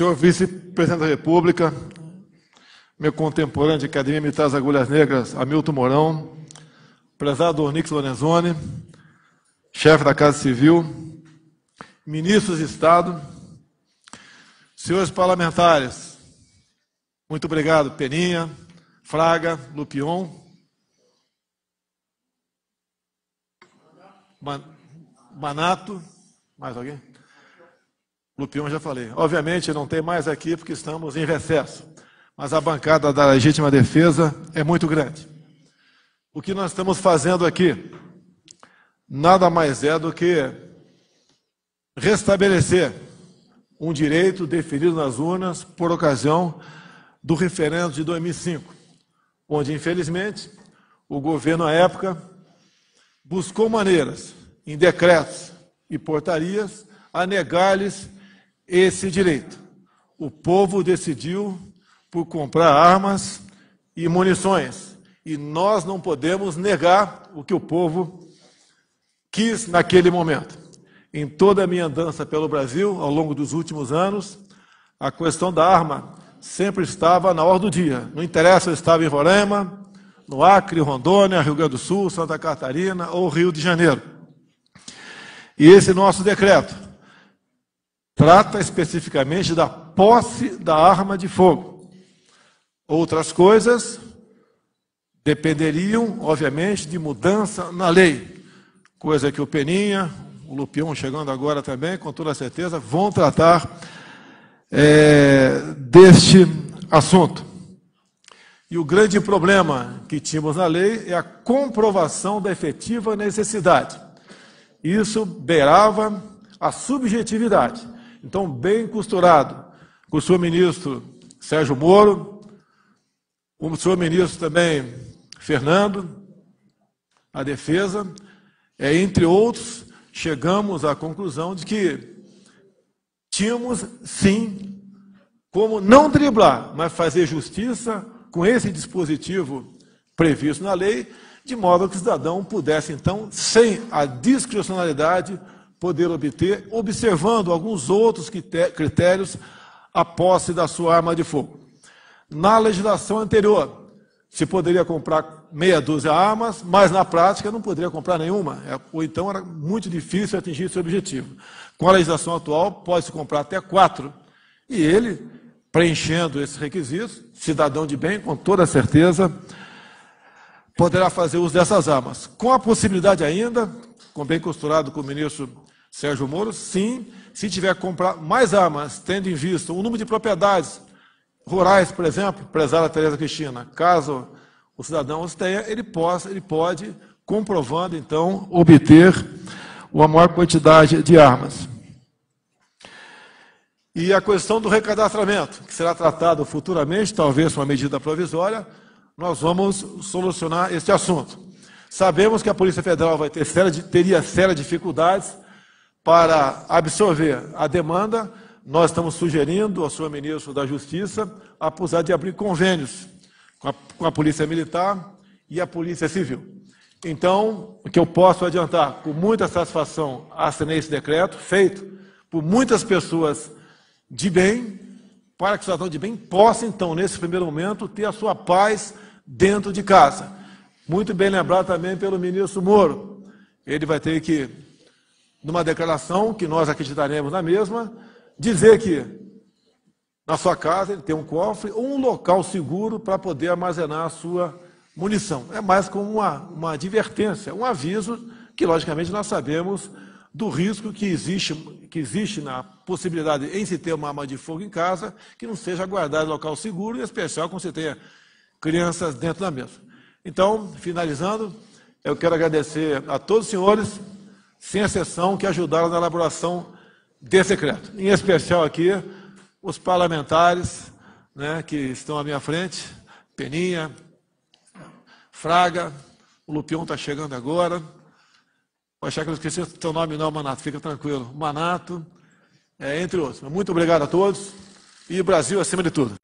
Senhor vice-presidente da República, meu contemporâneo de Academia Militar das Agulhas Negras, Hamilton Mourão, prezado Ornix Lorenzoni, chefe da Casa Civil, ministros de Estado, senhores parlamentares, muito obrigado, Peninha, Fraga, Lupion. Manato, mais alguém? Lupion já falei. Obviamente não tem mais aqui porque estamos em recesso, mas a bancada da legítima defesa é muito grande. O que nós estamos fazendo aqui nada mais é do que restabelecer um direito definido nas urnas por ocasião do referendo de 2005, onde, infelizmente, o governo à época buscou maneiras, em decretos e portarias, a negar-lhes esse direito. O povo decidiu por comprar armas e munições. E nós não podemos negar o que o povo quis naquele momento. Em toda a minha andança pelo Brasil, ao longo dos últimos anos, a questão da arma sempre estava na hora do dia. Não interessa eu estava em Roraima, no Acre, Rondônia, Rio Grande do Sul, Santa Catarina ou Rio de Janeiro. E esse nosso decreto Trata especificamente da posse da arma de fogo. Outras coisas dependeriam, obviamente, de mudança na lei, coisa que o Peninha, o Lupion chegando agora também, com toda certeza, vão tratar é, deste assunto. E o grande problema que tínhamos na lei é a comprovação da efetiva necessidade. Isso beirava a subjetividade. Então, bem costurado, com o senhor ministro Sérgio Moro, o senhor ministro também Fernando, a defesa, é, entre outros, chegamos à conclusão de que tínhamos, sim, como não driblar, mas fazer justiça com esse dispositivo previsto na lei, de modo que o cidadão pudesse, então, sem a discricionalidade, poder obter, observando alguns outros critérios, a posse da sua arma de fogo. Na legislação anterior, se poderia comprar meia dúzia de armas, mas na prática não poderia comprar nenhuma, é, ou então era muito difícil atingir esse objetivo. Com a legislação atual, pode-se comprar até quatro. E ele, preenchendo esses requisitos, cidadão de bem, com toda certeza, poderá fazer uso dessas armas. Com a possibilidade ainda, com bem costurado com o ministro Sérgio Moro, sim, se tiver que comprar mais armas, tendo em vista o número de propriedades rurais, por exemplo, prezada Tereza Cristina, caso o cidadão os tenha, ele, possa, ele pode, comprovando, então, obter uma maior quantidade de armas. E a questão do recadastramento, que será tratado futuramente, talvez uma medida provisória, nós vamos solucionar este assunto. Sabemos que a Polícia Federal vai ter séria, teria sérias dificuldades para absorver a demanda, nós estamos sugerindo ao senhor ministro da Justiça a possibilidade de abrir convênios com a, com a Polícia Militar e a Polícia Civil. Então, o que eu posso adiantar, com muita satisfação, assinei esse decreto, feito por muitas pessoas de bem, para que o cidadão de bem possa, então, nesse primeiro momento, ter a sua paz dentro de casa. Muito bem lembrado também pelo ministro Moro. Ele vai ter que numa declaração que nós acreditaremos na mesma, dizer que na sua casa ele tem um cofre ou um local seguro para poder armazenar a sua munição. É mais como uma, uma advertência, um aviso que, logicamente, nós sabemos do risco que existe, que existe na possibilidade em se ter uma arma de fogo em casa, que não seja guardada em local seguro, em especial quando você tenha crianças dentro da mesa. Então, finalizando, eu quero agradecer a todos os senhores sem exceção, que ajudaram na elaboração desse decreto. Em especial aqui, os parlamentares né, que estão à minha frente, Peninha, Fraga, o Lupion está chegando agora. Vou achar que eu esqueci o seu nome não, Manato, fica tranquilo. Manato, é, entre outros. Muito obrigado a todos e Brasil acima de tudo.